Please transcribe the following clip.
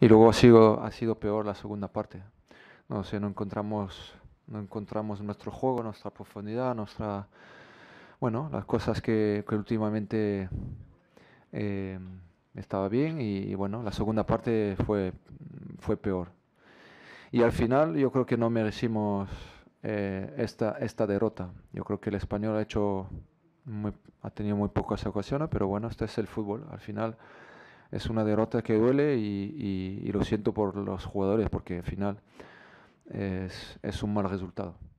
Y luego ha sido, ha sido peor la segunda parte. No sé, no encontramos, no encontramos nuestro juego, nuestra profundidad, nuestra, bueno, las cosas que, que últimamente eh, estaba bien y, bueno, la segunda parte fue, fue peor. Y al final yo creo que no merecimos eh, esta, esta derrota. Yo creo que el español ha hecho ha tenido muy pocas ocasiones, pero bueno, este es el fútbol. Al final es una derrota que duele y, lo siento por los jugadores porque al final es un mal resultado.